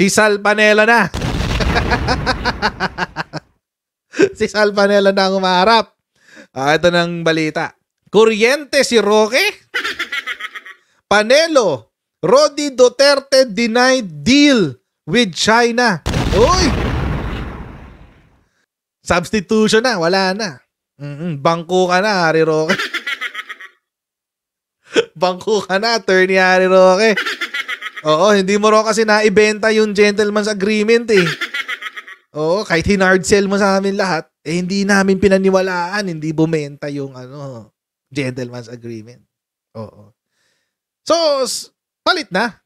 Si Sal na. si Sal na ang umaharap. Ah, ito ng balita. Kuryente si Roque? Panelo, Rodi Duterte denied deal with China. Uy! Substitution na, wala na. Mm-mm, bangko ka na, Harry Roque. bangko ka na, attorney Harry Roque. Oo, hindi mo raw kasi naibenta yung gentleman's agreement eh. Oo, kahit hinard sell mo sa amin lahat, eh hindi namin pinaniwalaan, hindi bumenta yung ano, gentleman's agreement. Oo. So, palit na.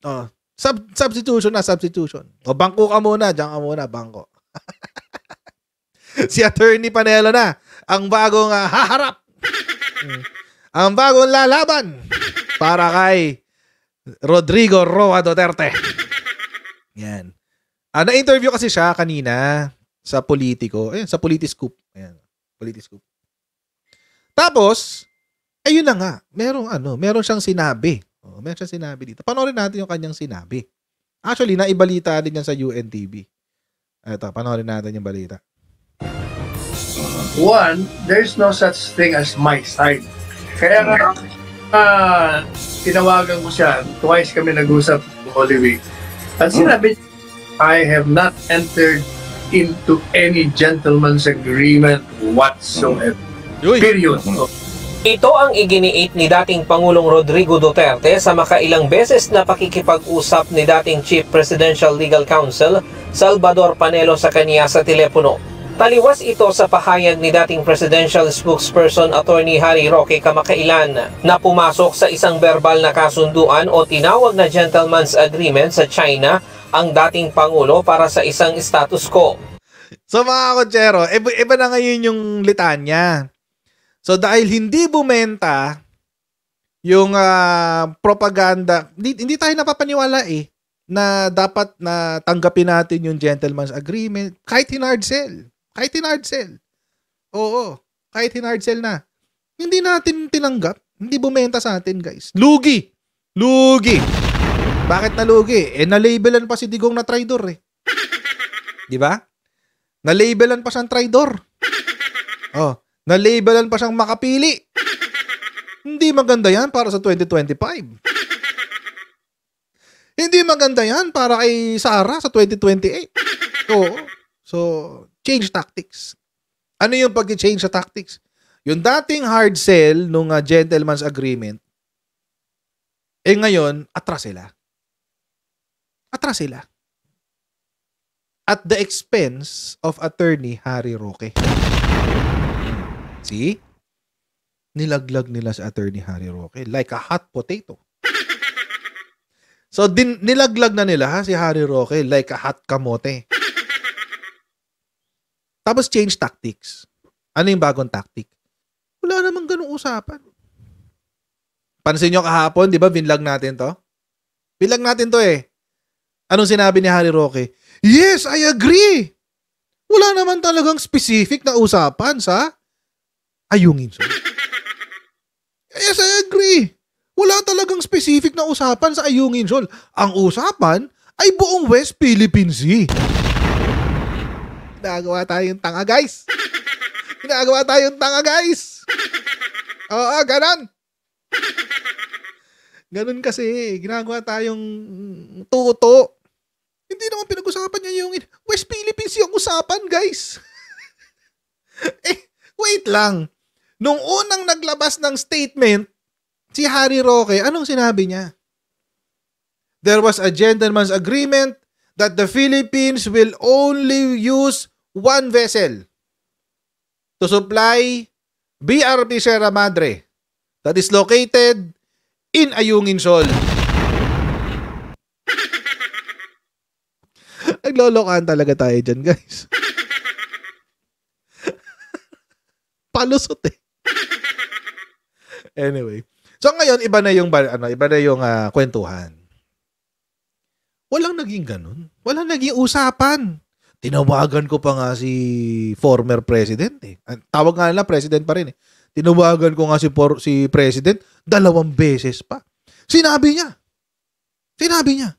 Oh, sub substitution na, substitution. O, bangko ka muna, diyan ka muna, bangko. si Attorney Panelo na, ang bagong uh, haharap. Hmm. ang bagong lalaban para kay Rodrigo Roa Duterte. Yan. Ah, na-interview kasi siya kanina sa Politico. Ayun, sa Politiscoop. Ayan, Politiscoop. Tapos, ayun na nga, merong ano, meron siyang sinabi. Oh, meron siyang sinabi dito. Panorin natin yung kanyang sinabi. Actually, naibalita din yan sa UNTV. Ito, panorin natin yung balita. One, there's no such thing as my side. Kaya nga, uh, tinawagan ko siya. Twice kami nag-usap Holy Week. At sinabi, mm. I have not entered into any gentleman's agreement whatsoever. Mm. Period. Mm. Ito ang iginiit ni dating Pangulong Rodrigo Duterte sa makailang beses na pakikipag-usap ni dating Chief Presidential Legal Counsel Salvador Panelo sa kaniya sa telepono. Taliwas ito sa pahayag ni dating presidential spokesperson attorney Harry Roque kamakailan na pumasok sa isang verbal na kasunduan o tinawag na gentleman's agreement sa China ang dating Pangulo para sa isang status quo. So mga kotsero, iba, iba na ngayon yung litanya. So dahil hindi bumenta yung uh, propaganda, hindi, hindi tayo napapaniwala eh na dapat na tanggapin natin yung gentleman's agreement kahit hinard sell. Kahit hinard sell. Oo, kahit hinard sell na. Hindi natin tinanggap. Hindi bumenta sa atin, guys. Lugi! Lugi! Bakit na lugi? Eh, nalabelan pa si Digong na traitor, eh. Di ba? Nalabelan pa siyang traitor. Oh, nalabelan pa siyang makapili. Hindi maganda yan para sa 2025. Hindi maganda yan para kay Sara sa 2028. Oo. So, change tactics. Ano yung pag-change sa tactics? Yung dating hard sell nung uh, gentleman's agreement, eh ngayon, atras sila. Atras sila. At the expense of attorney Harry Roque. See? Nilaglag nila sa attorney Harry Roque like a hot potato. So din nilaglag na nila ha, si Harry Roque like a hot kamote. Tapos change tactics. Ano yung bagong tactic? Wala namang ganung usapan. Pansin nyo kahapon, di ba, vinlog natin to? Vinlog natin to eh. Anong sinabi ni Harry Roque? Yes, I agree! Wala naman talagang specific na usapan sa ayungin so. Yes, I agree. Wala talagang specific na usapan sa ayungin sol. Ang usapan ay buong West Philippine Sea. Nagawa tayong tanga, guys. Nagawa tayong tanga, guys. Oo, ganun. Ganun kasi, ginagawa tayong tuto. Hindi naman pinag-usapan niya yung West Philippines yung usapan, guys. eh, wait lang. Nung unang naglabas ng statement, si Harry Roque, anong sinabi niya? There was a gentleman's agreement that the Philippines will only use one vessel to supply BRP Sierra Madre that is located in Ayungin Sol. Naglolokaan talaga tayo dyan, guys. Palusot eh. Anyway. So ngayon, iba na yung, ano, iba na yung uh, kwentuhan. Walang naging ganun. Wala naging usapan. Tinawagan ko pa nga si former president eh. Tawag nga nila president pa rin eh. Tinawagan ko nga si, for, si president dalawang beses pa. Sinabi niya. Sinabi niya.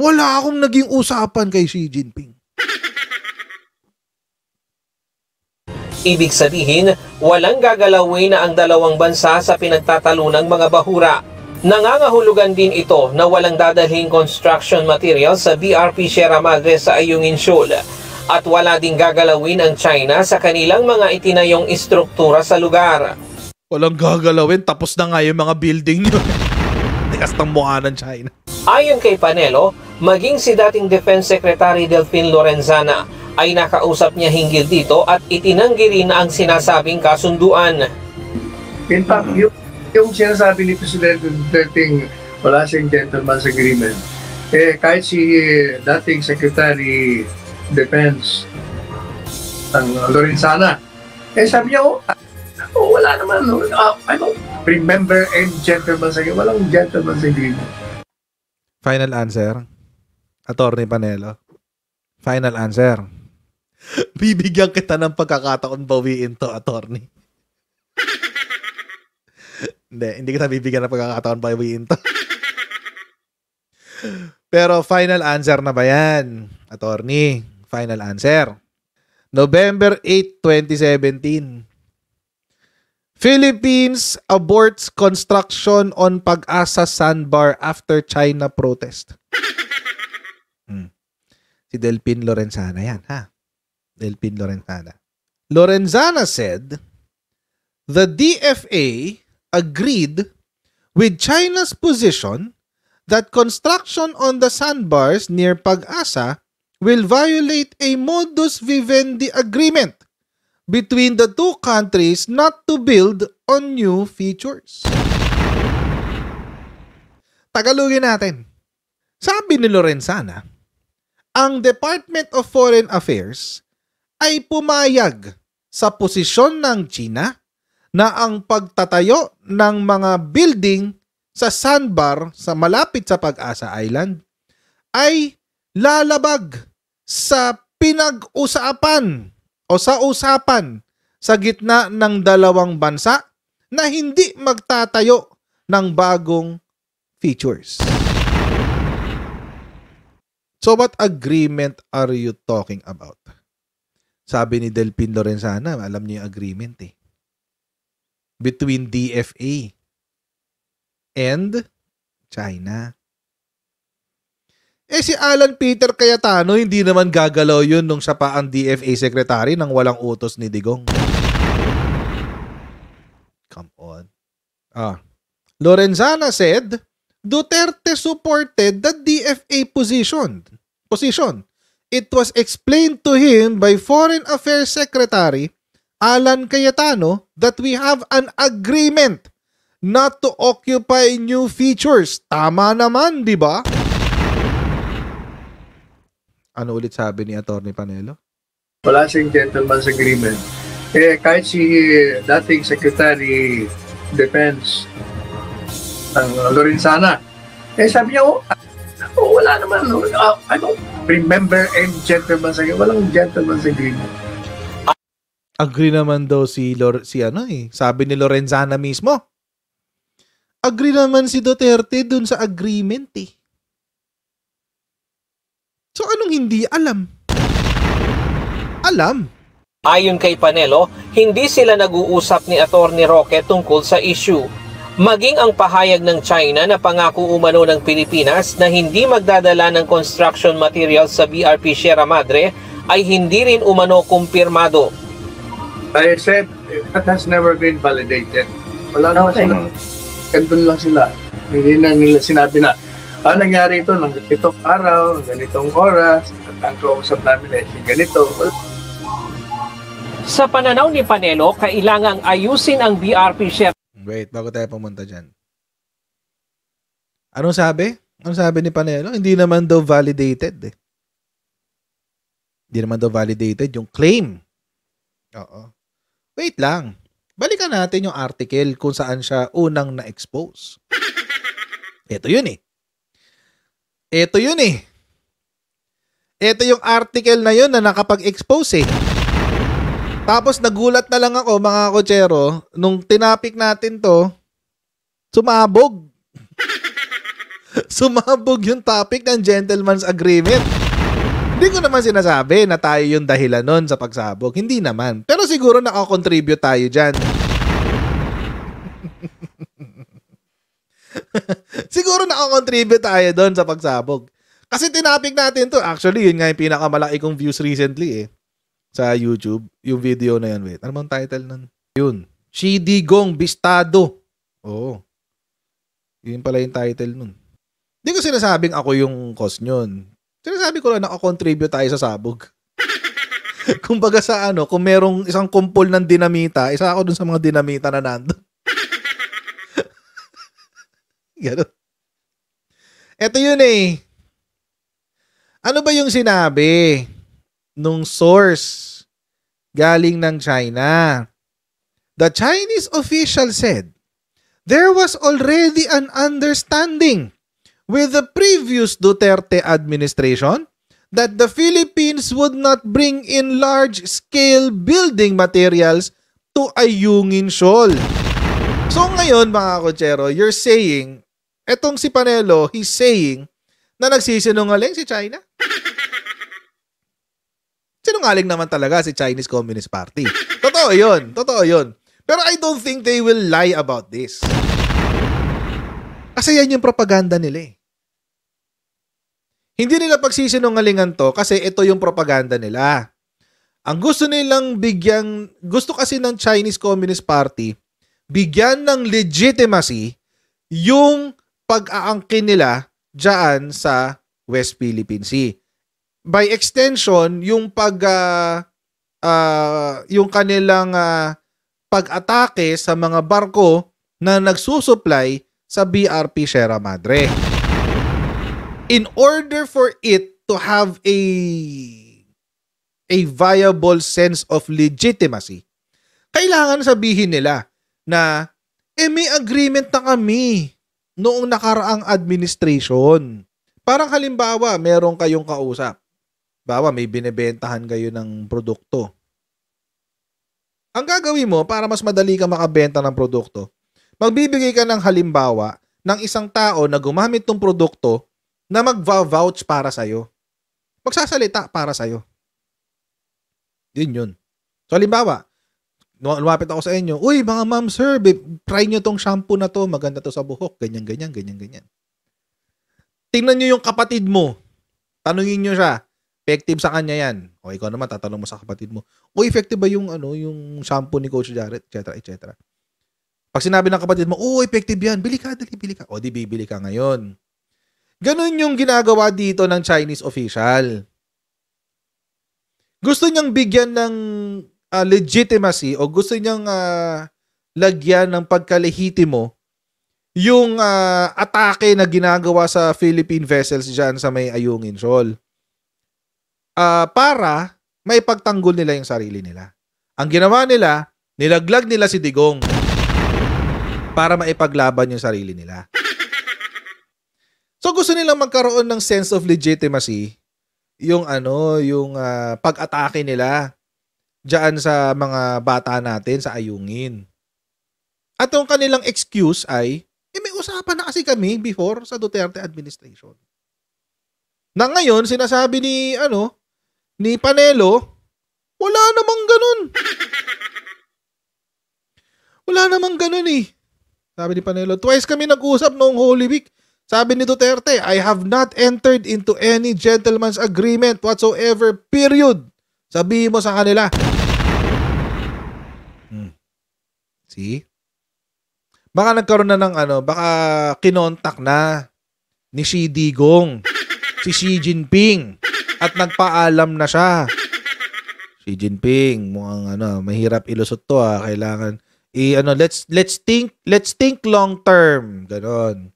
Wala akong naging usapan kay Xi Jinping. Ibig sabihin, walang gagalawin na ang dalawang bansa sa pinagtatalunang mga bahura. Nangangahulugan din ito na walang dadalhin construction material sa BRP Sierra Madre sa Ayungin Shoal at wala ding gagalawin ang China sa kanilang mga itinayong istruktura sa lugar. Walang gagalawin, tapos na nga yung mga building nyo. Tigas ng mukha ng China. Ayon kay Panelo, maging si dating Defense Secretary Delphine Lorenzana ay nakausap niya hinggil dito at itinanggi rin ang sinasabing kasunduan. In fact, yung sinasabi ni Presidente Duterte wala siyang gentleman's agreement, eh kahit si eh, dating Secretary Defense ng Lorenzana, eh sabi niya, oh, ah, oh wala naman, uh, I don't remember and gentleman's agreement. Walang gentleman's agreement. Final answer? Attorney Panelo? Final answer? Bibigyan kita ng pagkakataon bawiin to, attorney. Hindi, hindi kita bibigyan ng pagkakataon by iwiin to. Pero final answer na ba yan? Attorney, final answer. November 8, 2017. Philippines aborts construction on Pag-asa sandbar after China protest. hmm. Si Delpin Lorenzana yan, ha? Delpin Lorenzana. Lorenzana said, The DFA agreed with China's position that construction on the sandbars near Pag-asa will violate a modus vivendi agreement between the two countries not to build on new features. Tagalogin natin. Sabi ni Lorenzana, ang Department of Foreign Affairs ay pumayag sa posisyon ng China na ang pagtatayo ng mga building sa sandbar sa malapit sa Pag-asa Island ay lalabag sa pinag-usapan o sa usapan sa gitna ng dalawang bansa na hindi magtatayo ng bagong features. So what agreement are you talking about? Sabi ni Delpin Lorenzana, alam niyo yung agreement eh between DFA and China. Eh si Alan Peter Cayetano, hindi naman gagalaw yun nung siya pa ang DFA secretary nang walang utos ni Digong. Come on. Ah. Lorenzana said, Duterte supported the DFA position. Position. It was explained to him by Foreign Affairs Secretary Alan Cayetano that we have an agreement not to occupy new features. Tama naman, di ba? Ano ulit sabi ni Attorney Panelo? Wala siyang gentleman's agreement. Eh, kahit si eh, dating Secretary Defense ng ah, Lorenzana, eh sabi niya, oh, oh wala naman. Oh, I don't remember any gentleman's agreement. Walang gentleman's agreement. Agree naman daw si Lor si ano eh, sabi ni Lorenzana mismo. Agree naman si Duterte dun sa agreement eh. So anong hindi alam? Alam. Ayon kay Panelo, hindi sila nag-uusap ni Attorney Roque tungkol sa issue. Maging ang pahayag ng China na pangako umano ng Pilipinas na hindi magdadala ng construction materials sa BRP Sierra Madre ay hindi rin umano kumpirmado. I said, that has never been validated. Wala naman okay. sila. Kandun lang sila. Hindi na nila sinabi na, ah, nangyari ito ng itong araw, ganitong oras, at ang kausap namin ay ganito. sa pananaw ni Panelo, kailangang ayusin ang BRP share. Wait, bago tayo pumunta dyan. Anong sabi? Anong sabi ni Panelo? Hindi naman daw validated eh. Hindi naman daw validated yung claim. Oo. Wait lang. Balikan natin yung article kung saan siya unang na-expose. Ito yun eh. Ito yun eh. Ito yung article na yun na nakapag-expose eh. Tapos nagulat na lang ako mga kotsero, nung tinapik natin to, sumabog. sumabog yung topic ng gentleman's agreement. Hindi ko naman sinasabi na tayo yung dahilan nun sa pagsabog. Hindi naman. Pero siguro nakakontribute tayo dyan. siguro nakakontribute tayo doon sa pagsabog. Kasi tinapik natin to. Actually, yun nga yung pinakamalaki kong views recently eh. Sa YouTube. Yung video na yun. Wait, ano bang title nun? Yun. Gong Bistado. Oo. Yun pala yung title nun. Hindi ko sinasabing ako yung cause nun. Sinasabi ko lang, nakakontribute tayo sa sabog. Kumbaga sa ano, kung merong isang kumpol ng dinamita, isa ako dun sa mga dinamita na nandun. Ganun. Ito yun eh. Ano ba yung sinabi nung source galing ng China? The Chinese official said, there was already an understanding with the previous Duterte administration that the Philippines would not bring in large-scale building materials to Ayungin Shoal. So ngayon mga kutsero, you're saying, etong si Panelo, he's saying na nagsisinungaling si China. Sinungaling naman talaga si Chinese Communist Party. Totoo yun, totoo yun. Pero I don't think they will lie about this. Kasi yan yung propaganda nila eh. Hindi nila pagsisinungalingan to kasi ito yung propaganda nila. Ang gusto nilang bigyan, gusto kasi ng Chinese Communist Party, bigyan ng legitimacy yung pag-aangkin nila dyan sa West Philippine Sea. By extension, yung pag uh, uh, yung kanilang uh, pag-atake sa mga barko na nagsusupply sa BRP Sierra Madre in order for it to have a a viable sense of legitimacy, kailangan sabihin nila na eh may agreement na kami noong nakaraang administration. Parang halimbawa, meron kayong kausap. Bawa, may binebentahan kayo ng produkto. Ang gagawin mo para mas madali ka makabenta ng produkto, magbibigay ka ng halimbawa ng isang tao na gumamit ng produkto na mag-vouch para sa'yo. Magsasalita para sa'yo. Yun yun. So, halimbawa, lumapit ako sa inyo, uy, mga ma'am, sir, try nyo tong shampoo na to, maganda to sa buhok, ganyan, ganyan, ganyan, ganyan. Tingnan nyo yung kapatid mo. Tanungin nyo siya, effective sa kanya yan. O ikaw naman, tatanong mo sa kapatid mo, O, effective ba yung, ano, yung shampoo ni Coach Jarrett, etc., etc. Pag sinabi ng kapatid mo, O, effective yan, bili ka, dali, bili ka. O, di, bibili ka ngayon. Ganun yung ginagawa dito ng Chinese official. Gusto niyang bigyan ng uh, legitimacy o gusto niyang uh, lagyan ng pagkalehitimo yung uh, atake na ginagawa sa Philippine vessels dyan sa may Ayungin Shoal. Uh, para may pagtanggol nila yung sarili nila. Ang ginawa nila, nilaglag nila si Digong para maipaglaban yung sarili nila. So gusto nilang magkaroon ng sense of legitimacy yung ano, yung uh, pag-atake nila diyan sa mga bata natin sa ayungin. At yung kanilang excuse ay, eh, may usapan na kasi kami before sa Duterte administration. Na ngayon, sinasabi ni, ano, ni Panelo, wala namang ganun. Wala namang ganun eh. Sabi ni Panelo, twice kami nag-usap noong Holy Week. Sabi ni Duterte, I have not entered into any gentleman's agreement whatsoever, period. Sabi mo sa kanila. Hmm. See? Baka nagkaroon na ng ano, baka kinontak na ni Xi Digong, si Xi Jinping, at nagpaalam na siya. Xi Jinping, mukhang ano, mahirap ilusot to ha. Ah. Kailangan, i, ano, let's, let's think, let's think long term. Ganon.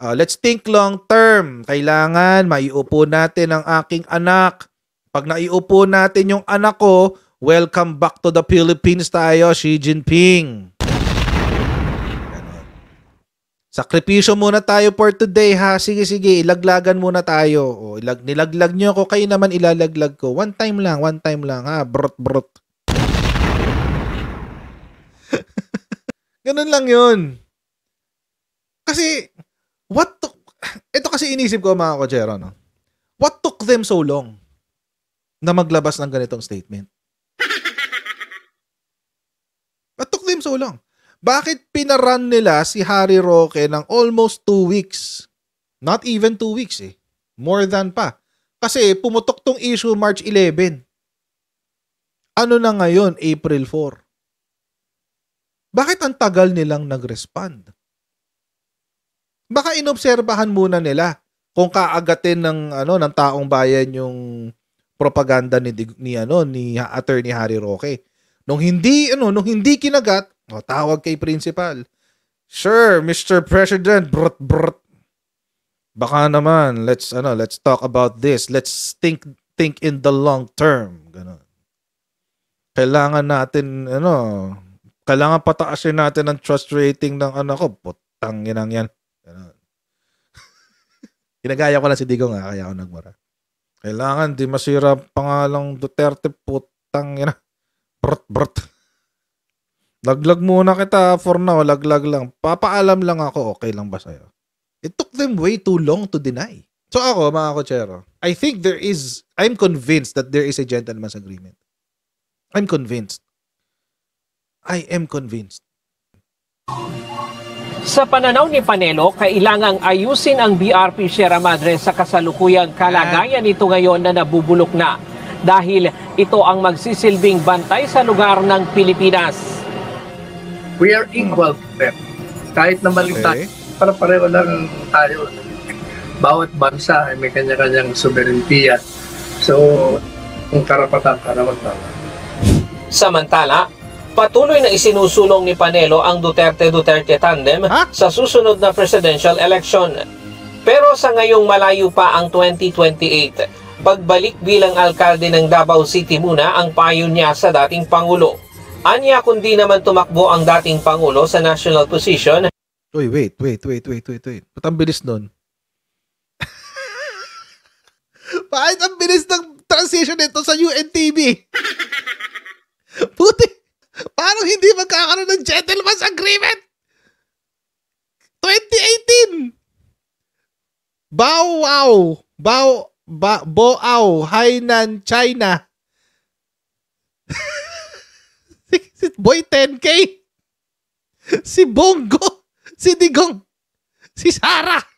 Uh, let's think long term. Kailangan maiupo natin ang aking anak. Pag naiupo natin yung anak ko, welcome back to the Philippines tayo, Xi Jinping. Sakripisyo muna tayo for today ha. Sige, sige, ilaglagan muna tayo. O, ilag, nilaglag nyo ako, kayo naman ilalaglag ko. One time lang, one time lang ha. Brot, brot. Ganun lang yun. Kasi, what took, ito kasi inisip ko mga kochero, no? What took them so long na maglabas ng ganitong statement? What took them so long? Bakit pinaran nila si Harry Roque ng almost two weeks? Not even two weeks eh. More than pa. Kasi pumutok tong issue March 11. Ano na ngayon? April 4. Bakit ang tagal nilang nag-respond? baka inobserbahan muna nila kung kaagatin ng ano ng taong bayan yung propaganda ni ni ano ni attorney Harry Roque. Nung hindi ano nung hindi kinagat, o, tawag kay principal. Sir, Mr. President, brut brut. Baka naman, let's ano, let's talk about this. Let's think think in the long term. Ganun. Kailangan natin ano, kailangan pataasin natin ang trust rating ng ano ko. Putang inang yan. Ginagaya ko lang si Digong nga, ah, kaya ako nagmura. Kailangan, di masira pangalang Duterte, putang ina. Brot, brot. Laglag muna kita ah, for now, laglag lang. Papaalam lang ako, okay lang ba sa'yo? It took them way too long to deny. So ako, mga kochero, I think there is, I'm convinced that there is a gentleman's agreement. I'm convinced. I am convinced. Sa pananaw ni Panelo, kailangang ayusin ang BRP Sierra Madre sa kasalukuyang kalagayan nito ngayon na nabubulok na dahil ito ang magsisilbing bantay sa lugar ng Pilipinas. We are equal to them. Kahit na mali okay. para pareho lang tayo. Bawat bansa ay may kanya-kanyang sovereignty. So, ang karapatan, karapatan. Samantala, Patuloy na isinusulong ni Panelo ang Duterte-Duterte tandem huh? sa susunod na presidential election. Pero sa ngayong malayo pa ang 2028, pagbalik bilang alkalde ng Davao City muna ang payo niya sa dating Pangulo. Anya kundi naman tumakbo ang dating Pangulo sa national position. Uy, wait, wait, wait, wait, wait, wait. Ba't ang bilis nun? Bakit ang bilis ng transition nito sa UNTV? Puti! Paano hindi magkakaroon ng gentleman's agreement? 2018! Bao Wow! Bao ba, Boao Hainan China Si Boy 10K Si Bongo Si Digong Si Sarah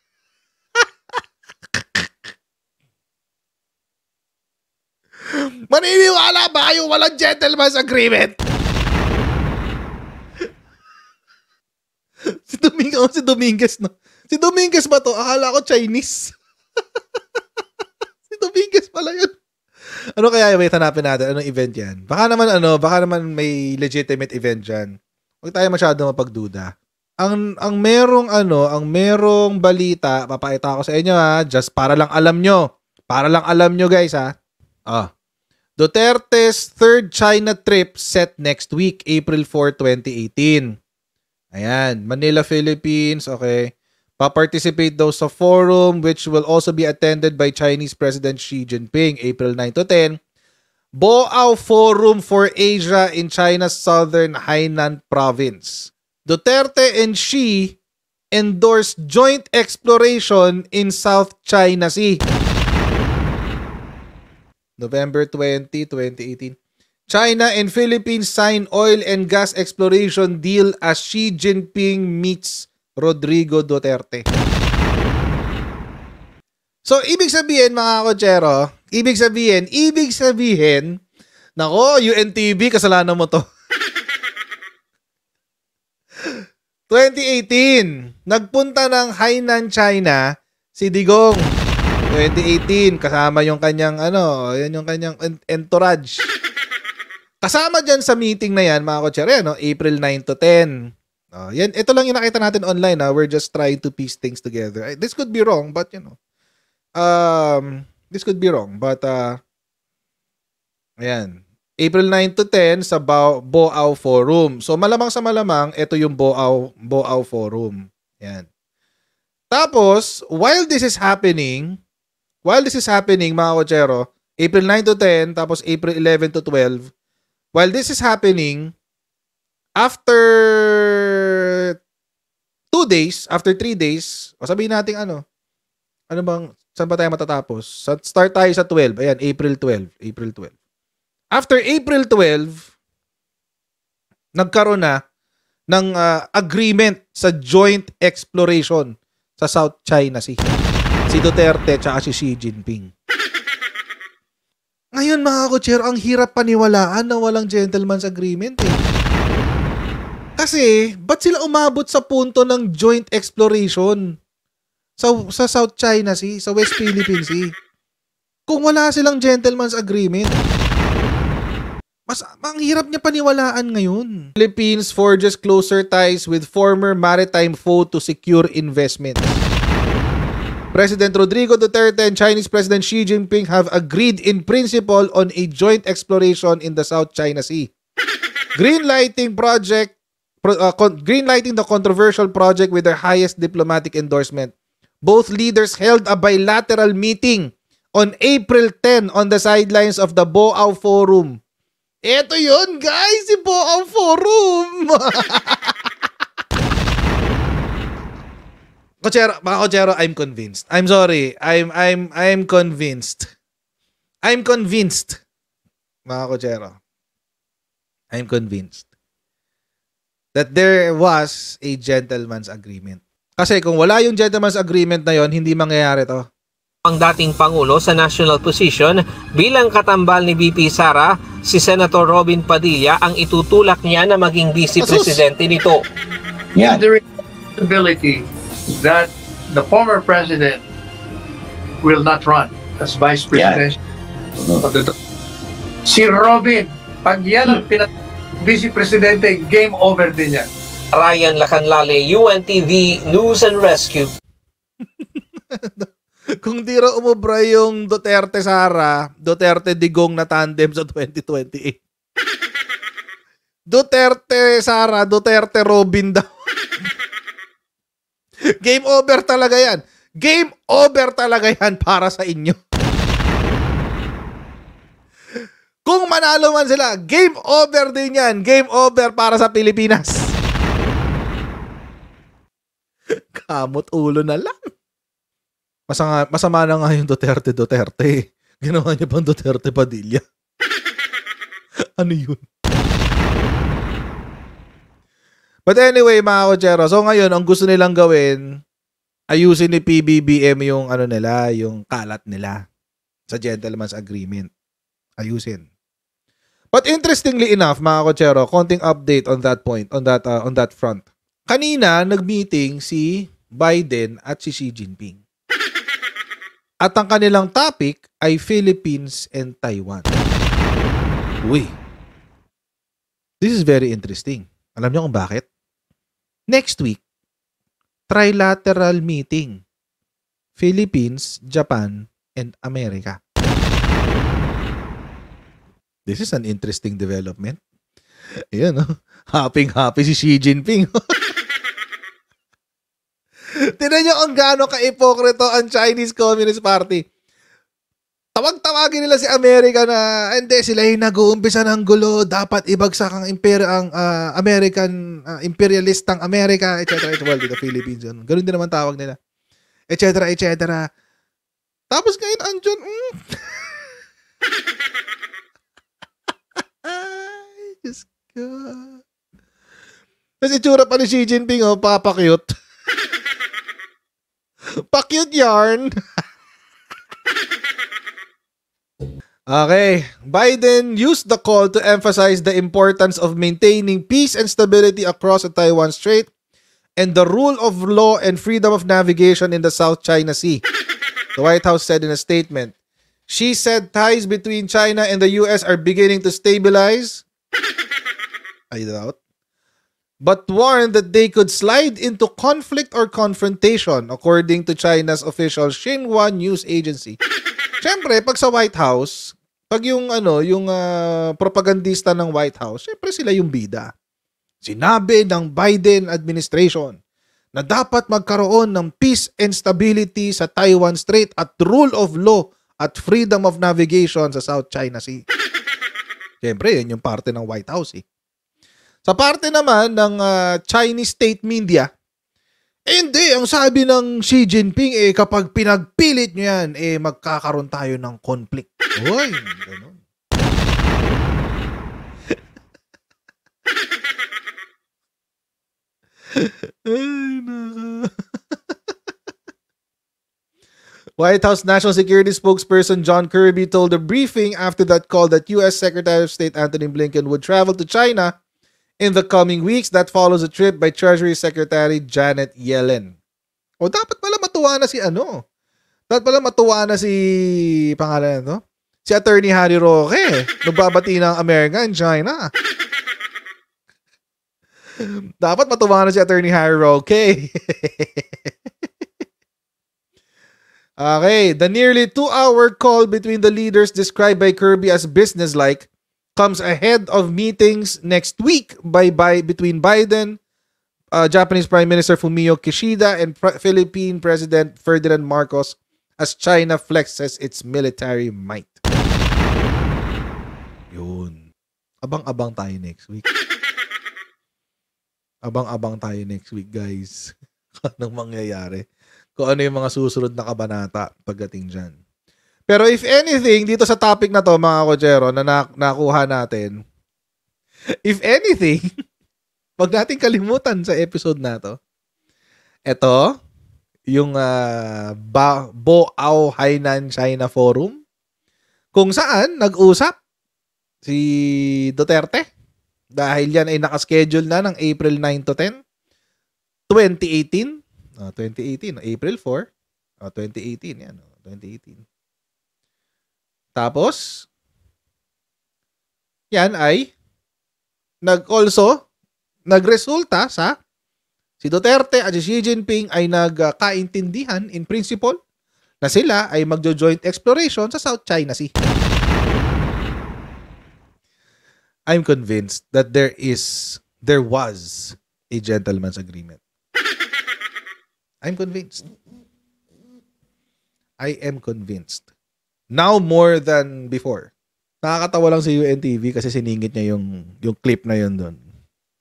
Maniniwala ba kayo walang gentleman's agreement? si Dominguez, oh, si Dominguez, no? Si Dominguez ba to? Akala ko Chinese. si Dominguez pala yun. Ano kaya, yung may tanapin natin. Anong event yan? Baka naman, ano, baka naman may legitimate event dyan. Huwag tayo masyado mapagduda. Ang, ang merong, ano, ang merong balita, papakita ko sa inyo, ha? Just para lang alam nyo. Para lang alam nyo, guys, ha? Ah. Duterte's third China trip set next week, April 4, 2018. Ayan, Manila, Philippines, okay. Pa-participate daw sa forum which will also be attended by Chinese President Xi Jinping April 9 to 10. Boao Forum for Asia in China's Southern Hainan Province. Duterte and Xi endorsed joint exploration in South China Sea. November 20, 2018. China and Philippines sign oil and gas exploration deal as Xi Jinping meets Rodrigo Duterte. So, ibig sabihin mga kochero, ibig sabihin, ibig sabihin, nako, UNTV, kasalanan mo to. 2018, nagpunta ng Hainan, China, si Digong. 2018, kasama yung kanyang, ano, yun yung kanyang entourage. Kasama dyan sa meeting na yan, mga kutsere, no? April 9 to 10. Uh, ah, yan, ito lang yung nakita natin online. Ha? Ah, we're just trying to piece things together. Eh, this could be wrong, but you know. Um, this could be wrong, but uh, ayan. April 9 to 10 sa Bao, Boao Forum. So malamang sa malamang, ito yung Boao, Boao Forum. Yan. Tapos, while this is happening, while this is happening, mga kutsero, April 9 to 10, tapos April 11 to 12, While this is happening, after two days, after three days, o sabihin natin ano, ano bang, saan ba tayo matatapos? Sa, start tayo sa 12. Ayan, April 12. April 12. After April 12, nagkaroon na ng uh, agreement sa joint exploration sa South China Sea. Si Duterte at si Xi Jinping. Ngayon mga kutsir, ang hirap paniwalaan na walang gentleman's agreement eh. Kasi, ba't sila umabot sa punto ng joint exploration sa, sa South China Sea, sa West Philippine Sea? Kung wala silang gentleman's agreement, mas ang hirap niya paniwalaan ngayon. Philippines forges closer ties with former maritime foe to secure investments. President Rodrigo Duterte and Chinese President Xi Jinping have agreed in principle on a joint exploration in the South China Sea. Greenlighting project uh, greenlighting the controversial project with their highest diplomatic endorsement. Both leaders held a bilateral meeting on April 10 on the sidelines of the Boao Forum. Ito yun, guys! Si Boao Forum! Kochero, mga Kochero, I'm convinced. I'm sorry. I'm, I'm, I'm convinced. I'm convinced. Mga Kochero. I'm convinced. That there was a gentleman's agreement. Kasi kung wala yung gentleman's agreement na yon, hindi mangyayari to. Ang dating Pangulo sa national position bilang katambal ni BP Sara, si Senator Robin Padilla ang itutulak niya na maging vice presidente nito. Yeah. There is that the former president will not run as vice president yeah. Mm-hmm. of the Si Robin, pag yan ang pinat vice presidente, game over din yan. Ryan Lacanlale, UNTV News and Rescue. Kung di raw umubra yung Duterte Sara, Duterte Digong na tandem sa 2028. Duterte Sara, Duterte Robin daw. Game over talaga yan. Game over talaga yan para sa inyo. Kung manalo man sila, game over din yan. Game over para sa Pilipinas. Kamot ulo na lang. Masama, masama na nga yung Duterte-Duterte. Ginawa niya pang Duterte Padilla. ano yun? But anyway, mga kochero, so ngayon, ang gusto nilang gawin, ayusin ni PBBM yung ano nila, yung kalat nila sa gentleman's agreement. Ayusin. But interestingly enough, mga kochero, konting update on that point, on that, uh, on that front. Kanina, nag-meeting si Biden at si Xi Jinping. At ang kanilang topic ay Philippines and Taiwan. Uy. This is very interesting. Alam niyo kung bakit? Next week, trilateral meeting. Philippines, Japan, and America. This is an interesting development. Ayan, no? Oh. Happy-happy si Xi Jinping. Tinan nyo kung gaano ka-ipokrito ang Chinese Communist Party. Tawag-tawagin nila si America na hindi sila yung nag-uumpisa ng gulo, dapat ibagsak ang imper ang uh, American uh, imperialistang America, etc. etc. well, dito Philippines yun. Ganun din naman tawag nila. Etc. etc. Tapos ngayon andyan, mm. Ay, Diyos ko. Tapos itsura pa ni Xi Jinping, oh, papakyut. Pakyut yarn. Okay, Biden used the call to emphasize the importance of maintaining peace and stability across the Taiwan Strait and the rule of law and freedom of navigation in the South China Sea. The White House said in a statement. She said ties between China and the US are beginning to stabilize. I doubt. But warned that they could slide into conflict or confrontation, according to China's official Xinhua news agency. Siyempre, pag sa White House, pag yung ano, yung uh, propagandista ng White House, siyempre sila yung bida. Sinabi ng Biden administration na dapat magkaroon ng peace and stability sa Taiwan Strait at rule of law at freedom of navigation sa South China Sea. Siyempre, yun yung parte ng White House eh. Sa parte naman ng uh, Chinese state media, eh, hindi, ang sabi ng Xi Jinping, eh, kapag pinagpilit nyo yan, eh, magkakaroon tayo ng conflict. Uy, ganun. Ay, naka. White House National Security spokesperson John Kirby told a briefing after that call that U.S. Secretary of State Antony Blinken would travel to China in the coming weeks that follows a trip by Treasury Secretary Janet Yellen. O dapat pala matuwa na si ano? Dapat pala matuwa na si pangalan nito? Si Attorney Harry Roque. Nagbabati ng America and China. dapat matuwa na si Attorney Harry Roque. okay, the nearly two-hour call between the leaders described by Kirby as business-like comes ahead of meetings next week by, by between Biden, uh, Japanese Prime Minister Fumio Kishida, and Pre- Philippine President Ferdinand Marcos as China flexes its military might. Yun. Abang-abang tayo next week. Abang-abang tayo next week, guys. Anong mangyayari? Kung ano yung mga susunod na kabanata pagdating dyan. Pero if anything, dito sa topic na to mga kochero na, na nakuha natin, if anything, wag nating kalimutan sa episode na to. Ito, yung uh, ba- Boao Hainan China Forum kung saan nag-usap si Duterte dahil yan ay nakaschedule na ng April 9 to 10, 2018. Uh, 2018, April 4. Uh, 2018, yan. 2018. Tapos, yan ay nag also nagresulta sa si Duterte at si Xi Jinping ay nagkaintindihan in principle na sila ay magjo-joint exploration sa South China Sea. I'm convinced that there is there was a gentleman's agreement. I'm convinced. I am convinced now more than before. Nakakatawa lang si UNTV kasi siningit niya yung, yung clip na yun doon.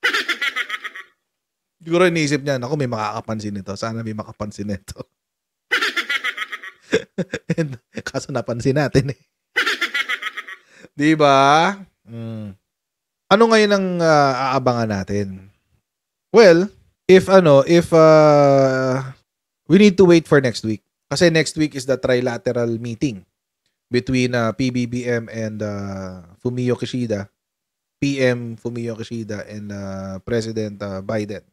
Siguro iniisip niya, ako may makakapansin nito. Sana may makapansin nito. And, kaso napansin natin eh. Di ba? Mm. Ano ngayon ang uh, aabangan natin? Well, if ano, if uh, we need to wait for next week. Kasi next week is the trilateral meeting between uh, PBBM and uh, Fumio Kishida, PM Fumio Kishida and uh, President uh, Biden.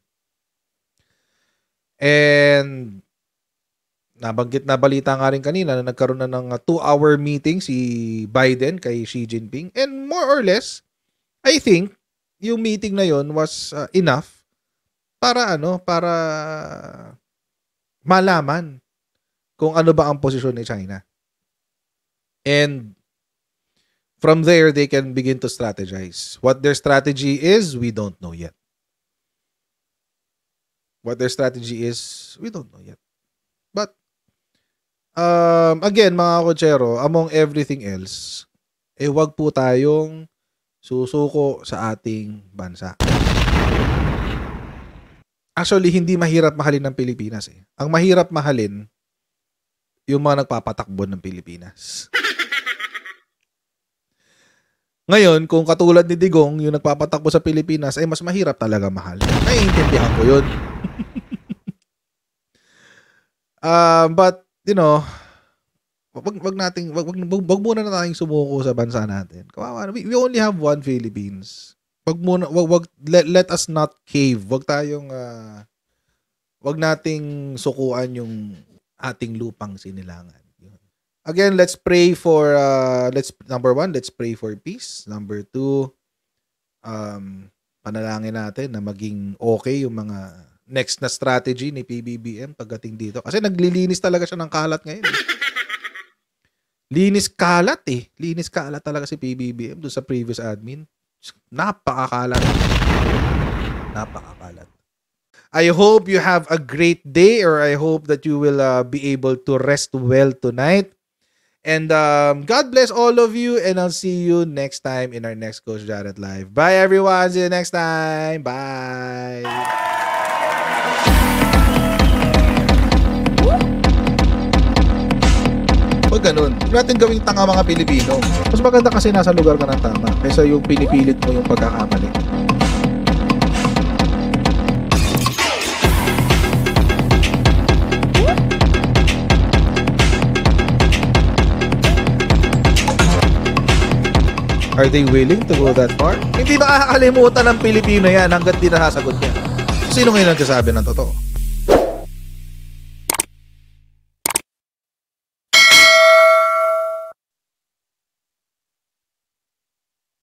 And nabanggit na balita nga rin kanina na nagkaroon na ng uh, two-hour meeting si Biden kay Xi Jinping. And more or less, I think, yung meeting na yon was uh, enough para ano, para malaman kung ano ba ang posisyon ni China. And from there, they can begin to strategize. What their strategy is, we don't know yet. What their strategy is, we don't know yet. But, um, again, mga kochero, among everything else, eh wag po tayong susuko sa ating bansa. Actually, hindi mahirap mahalin ng Pilipinas eh. Ang mahirap mahalin, yung mga nagpapatakbo ng Pilipinas. Ngayon, kung katulad ni Digong, yung nagpapatakbo sa Pilipinas, ay mas mahirap talaga mahal. Naiintindihan ko yun. uh, but, you know, wag, wag nating wag, wag, wag, muna na tayong sumuko sa bansa natin. Kawawa, we, we only have one Philippines. Wag muna wag, wag let, let us not cave. Wag tayong uh, wag nating sukuan yung ating lupang sinilangan again, let's pray for uh let's number one, let's pray for peace. Number two, um panalangin natin na maging okay yung mga next na strategy ni PBBM pagdating dito. Kasi naglilinis talaga siya ng kalat ngayon. Eh. Linis kalat eh. Linis kalat talaga si PBBM doon sa previous admin. Napakakalat. Napakakalat. I hope you have a great day or I hope that you will uh, be able to rest well tonight. And um, God bless all of you, and I'll see you next time in our next Coach Jared Live. Bye, everyone. See you next time. Bye. Huwag ganun. Huwag natin gawing tanga mga Pilipino. Mas maganda kasi nasa lugar ka ng tama kaysa yung pinipilit mo yung pagkakamali. Are they willing to go that far? Hindi nakakalimutan ng Pilipino yan hanggat di nasasagot niya. Sino ngayon ang sasabi ng totoo?